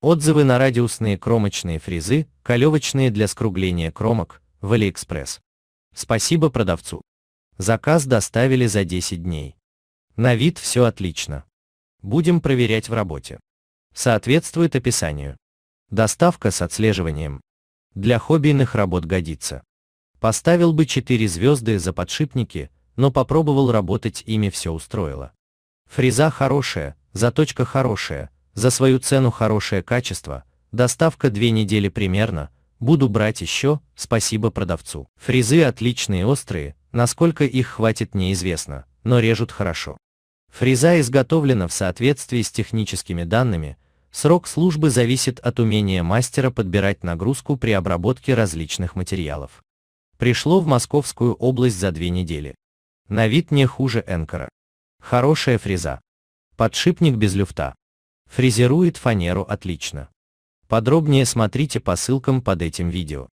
Отзывы на радиусные кромочные фрезы, колевочные для скругления кромок, в Алиэкспресс. Спасибо продавцу. Заказ доставили за 10 дней. На вид все отлично. Будем проверять в работе. Соответствует описанию. Доставка с отслеживанием. Для хоббийных работ годится. Поставил бы 4 звезды за подшипники, но попробовал работать ими все устроило. Фреза хорошая, заточка хорошая, за свою цену хорошее качество, доставка две недели примерно, буду брать еще, спасибо продавцу. Фрезы отличные острые, насколько их хватит неизвестно, но режут хорошо. Фреза изготовлена в соответствии с техническими данными, срок службы зависит от умения мастера подбирать нагрузку при обработке различных материалов. Пришло в Московскую область за две недели. На вид не хуже Энкора. Хорошая фреза. Подшипник без люфта. Фрезерует фанеру отлично. Подробнее смотрите по ссылкам под этим видео.